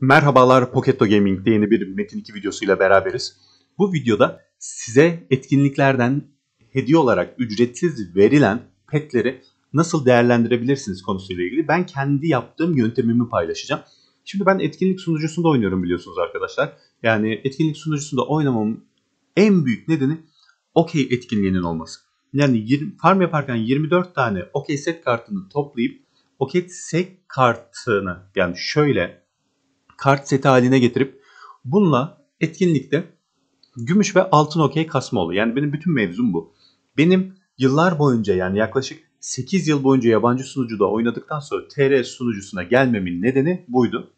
Merhabalar Pocketto Gaming'de yeni bir Metin 2 videosuyla beraberiz. Bu videoda size etkinliklerden hediye olarak ücretsiz verilen petleri nasıl değerlendirebilirsiniz konusuyla ilgili ben kendi yaptığım yöntemimi paylaşacağım. Şimdi ben etkinlik sunucusunda oynuyorum biliyorsunuz arkadaşlar. Yani etkinlik sunucusunda oynamamın en büyük nedeni okey etkinliğinin olması. Yani farm yaparken 24 tane okey set kartını toplayıp okey set kartını yani şöyle kart seti haline getirip bununla etkinlikte gümüş ve altın okey kasma oluyor. Yani benim bütün mevzum bu. Benim yıllar boyunca yani yaklaşık 8 yıl boyunca yabancı sunucuda oynadıktan sonra TR sunucusuna gelmemin nedeni buydu.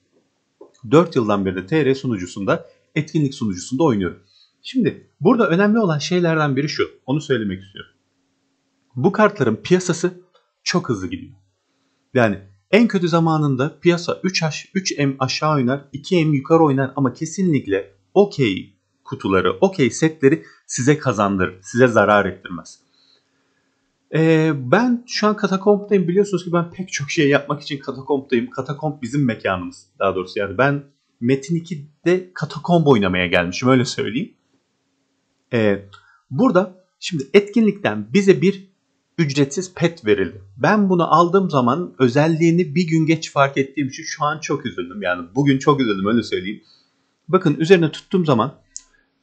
4 yıldan beri de TR sunucusunda, etkinlik sunucusunda oynuyorum. Şimdi burada önemli olan şeylerden biri şu. Onu söylemek istiyorum. Bu kartların piyasası çok hızlı gidiyor. Yani en kötü zamanında piyasa 3H, 3M aşağı oynar, 2M yukarı oynar ama kesinlikle okey kutuları, okey setleri size kazandırır, size zarar ettirmez. Ee, ben şu an katakomptayım. Biliyorsunuz ki ben pek çok şey yapmak için katakomptayım. Katakomp bizim mekanımız daha doğrusu. Yani ben Metin 2'de katakomb oynamaya gelmişim öyle söyleyeyim. Ee, burada şimdi etkinlikten bize bir ücretsiz pet verildi. Ben bunu aldığım zaman özelliğini bir gün geç fark ettiğim için şu an çok üzüldüm. Yani bugün çok üzüldüm öyle söyleyeyim. Bakın üzerine tuttuğum zaman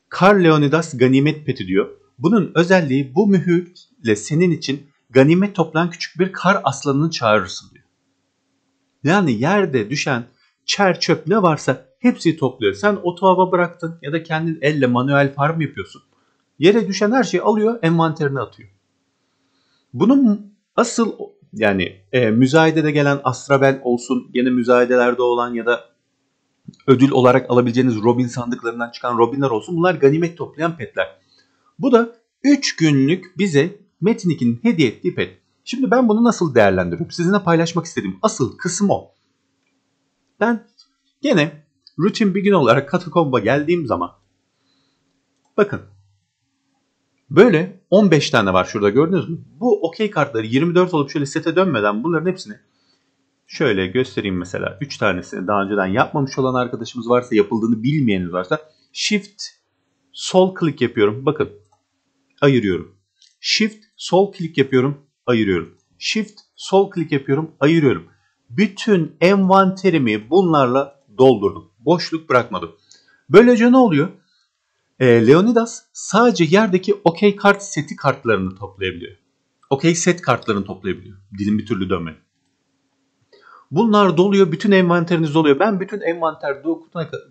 Kar Leonidas ganimet peti diyor. Bunun özelliği bu mühürle senin için ganimet toplan küçük bir kar aslanını çağırırsın diyor. Yani yerde düşen çer çöp ne varsa hepsini topluyor. Sen otoava bıraktın ya da kendin elle manuel farm yapıyorsun. Yere düşen her şeyi alıyor envanterine atıyor. Bunun asıl yani e, müzayedede gelen Astrabel olsun yeni müzayedelerde olan ya da ödül olarak alabileceğiniz Robin sandıklarından çıkan Robinler olsun bunlar ganimet toplayan petler. Bu da 3 günlük bize Metinik'in hediye ettiği pet. Şimdi ben bunu nasıl değerlendiriyorum? Sizinle paylaşmak istediğim asıl kısım o. Ben gene rutin bir gün olarak katakomba geldiğim zaman bakın Böyle 15 tane var şurada gördünüz mü? Bu okey kartları 24 olup şöyle sete dönmeden bunların hepsini şöyle göstereyim mesela 3 tanesini daha önceden yapmamış olan arkadaşımız varsa yapıldığını bilmeyeniniz varsa shift sol klik yapıyorum. Bakın ayırıyorum. Shift sol klik yapıyorum ayırıyorum. Shift sol klik yapıyorum ayırıyorum. Bütün envanterimi bunlarla doldurdum. Boşluk bırakmadım. Böylece ne oluyor? E, Leonidas sadece yerdeki OK kart seti kartlarını toplayabiliyor. OK set kartlarını toplayabiliyor. Dilim bir türlü dönmedi. Bunlar doluyor. Bütün envanteriniz doluyor. Ben bütün envanter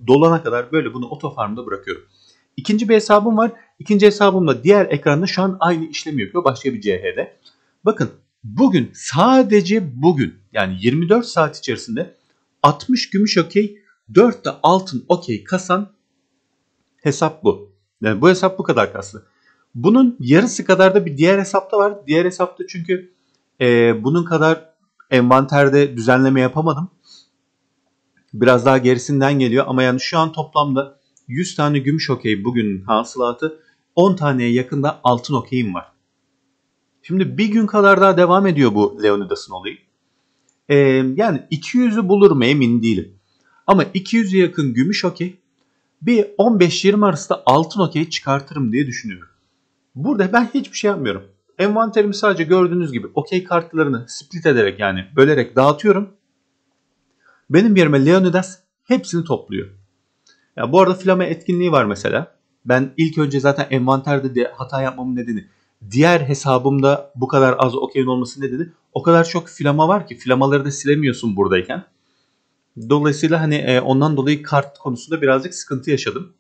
dolana kadar böyle bunu otofarmda bırakıyorum. İkinci bir hesabım var. İkinci hesabımla diğer ekranda şu an aynı işlemi yapıyor. Başka bir CH'de. Bakın bugün sadece bugün yani 24 saat içerisinde 60 gümüş okey 4 de altın okey kasan Hesap bu. Yani bu hesap bu kadar kaslı. Bunun yarısı kadar da bir diğer hesapta var. Diğer hesapta çünkü e, bunun kadar envanterde düzenleme yapamadım. Biraz daha gerisinden geliyor ama yani şu an toplamda 100 tane gümüş okey bugün hasılatı 10 taneye yakında altın okeyim var. Şimdi bir gün kadar daha devam ediyor bu Leonidas'ın olayı. Ee, yani 200'ü bulur mu emin değilim. Ama 200'e yakın gümüş okey bir 15-20 arasında altın okeyi çıkartırım diye düşünüyorum. Burada ben hiçbir şey yapmıyorum. Envanterimi sadece gördüğünüz gibi okey kartlarını split ederek yani bölerek dağıtıyorum. Benim yerime Leonidas hepsini topluyor. Ya bu arada flame etkinliği var mesela. Ben ilk önce zaten envanterde de hata yapmamın nedeni diğer hesabımda bu kadar az okeyin olması nedeni o kadar çok flama var ki flamaları da silemiyorsun buradayken. Dolayısıyla hani e, ondan dolayı kart konusunda birazcık sıkıntı yaşadım.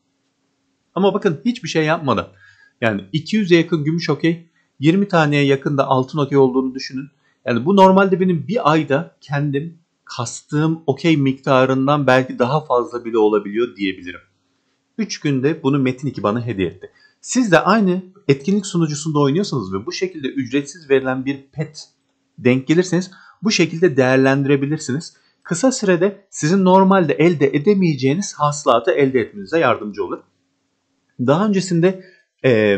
Ama bakın hiçbir şey yapmadan. Yani 200'e yakın gümüş okey, 20 taneye yakın da altın okey olduğunu düşünün. Yani bu normalde benim bir ayda kendim kastığım okey miktarından belki daha fazla bile olabiliyor diyebilirim. 3 günde bunu Metin 2 bana hediye etti. Siz de aynı etkinlik sunucusunda oynuyorsanız ve bu şekilde ücretsiz verilen bir pet denk gelirseniz bu şekilde değerlendirebilirsiniz kısa sürede sizin normalde elde edemeyeceğiniz hasılatı elde etmenize yardımcı olur. Daha öncesinde e,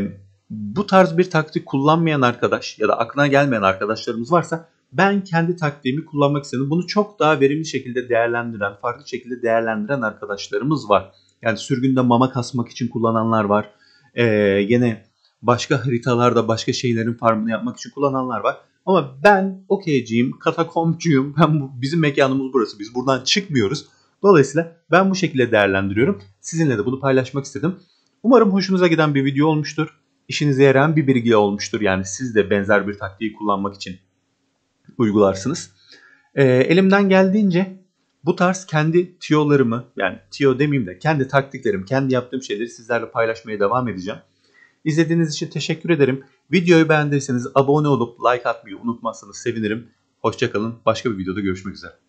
bu tarz bir taktik kullanmayan arkadaş ya da aklına gelmeyen arkadaşlarımız varsa ben kendi taktiğimi kullanmak istedim. Bunu çok daha verimli şekilde değerlendiren, farklı şekilde değerlendiren arkadaşlarımız var. Yani sürgünde mama kasmak için kullananlar var. Ee, gene başka haritalarda başka şeylerin farmını yapmak için kullananlar var. Ama ben okeyciyim, katakomcuyum. Ben bu, bizim mekanımız burası. Biz buradan çıkmıyoruz. Dolayısıyla ben bu şekilde değerlendiriyorum. Sizinle de bunu paylaşmak istedim. Umarım hoşunuza giden bir video olmuştur. İşinize yarayan bir bilgi olmuştur. Yani siz de benzer bir taktiği kullanmak için uygularsınız. Ee, elimden geldiğince bu tarz kendi tiyolarımı yani tiyo demeyeyim de kendi taktiklerim, kendi yaptığım şeyleri sizlerle paylaşmaya devam edeceğim. İzlediğiniz için teşekkür ederim. Videoyu beğendiyseniz abone olup like atmayı unutmazsanız sevinirim. Hoşçakalın. Başka bir videoda görüşmek üzere.